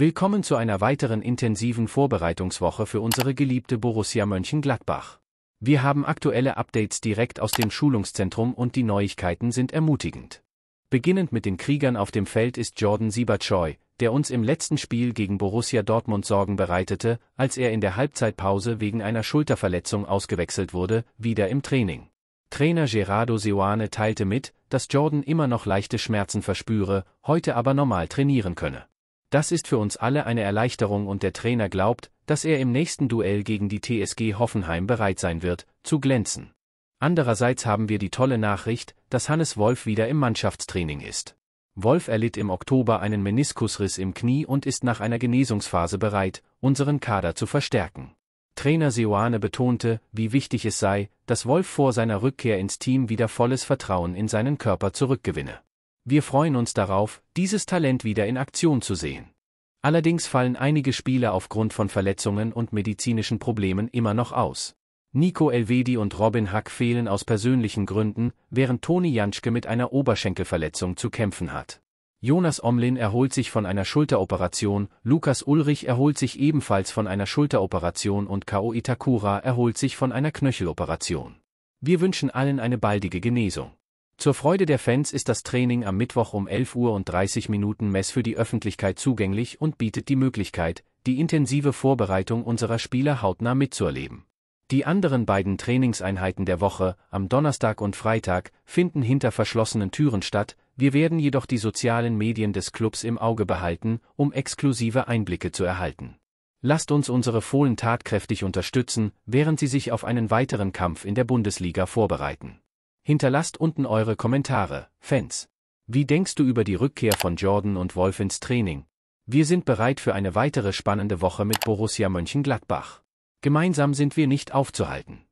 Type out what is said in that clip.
Willkommen zu einer weiteren intensiven Vorbereitungswoche für unsere geliebte Borussia Mönchengladbach. Wir haben aktuelle Updates direkt aus dem Schulungszentrum und die Neuigkeiten sind ermutigend. Beginnend mit den Kriegern auf dem Feld ist Jordan Siebertscheu, der uns im letzten Spiel gegen Borussia Dortmund Sorgen bereitete, als er in der Halbzeitpause wegen einer Schulterverletzung ausgewechselt wurde, wieder im Training. Trainer Gerardo Seoane teilte mit, dass Jordan immer noch leichte Schmerzen verspüre, heute aber normal trainieren könne. Das ist für uns alle eine Erleichterung und der Trainer glaubt, dass er im nächsten Duell gegen die TSG Hoffenheim bereit sein wird, zu glänzen. Andererseits haben wir die tolle Nachricht, dass Hannes Wolf wieder im Mannschaftstraining ist. Wolf erlitt im Oktober einen Meniskusriss im Knie und ist nach einer Genesungsphase bereit, unseren Kader zu verstärken. Trainer Seoane betonte, wie wichtig es sei, dass Wolf vor seiner Rückkehr ins Team wieder volles Vertrauen in seinen Körper zurückgewinne. Wir freuen uns darauf, dieses Talent wieder in Aktion zu sehen. Allerdings fallen einige Spieler aufgrund von Verletzungen und medizinischen Problemen immer noch aus. Nico Elvedi und Robin Hack fehlen aus persönlichen Gründen, während Toni Janschke mit einer Oberschenkelverletzung zu kämpfen hat. Jonas Omlin erholt sich von einer Schulteroperation, Lukas Ulrich erholt sich ebenfalls von einer Schulteroperation und Kao Itakura erholt sich von einer Knöcheloperation. Wir wünschen allen eine baldige Genesung. Zur Freude der Fans ist das Training am Mittwoch um 11 Uhr und 30 Minuten Mess für die Öffentlichkeit zugänglich und bietet die Möglichkeit, die intensive Vorbereitung unserer Spieler hautnah mitzuerleben. Die anderen beiden Trainingseinheiten der Woche, am Donnerstag und Freitag, finden hinter verschlossenen Türen statt, wir werden jedoch die sozialen Medien des Clubs im Auge behalten, um exklusive Einblicke zu erhalten. Lasst uns unsere Fohlen tatkräftig unterstützen, während sie sich auf einen weiteren Kampf in der Bundesliga vorbereiten. Hinterlasst unten eure Kommentare, Fans. Wie denkst du über die Rückkehr von Jordan und Wolf ins Training? Wir sind bereit für eine weitere spannende Woche mit Borussia Mönchengladbach. Gemeinsam sind wir nicht aufzuhalten.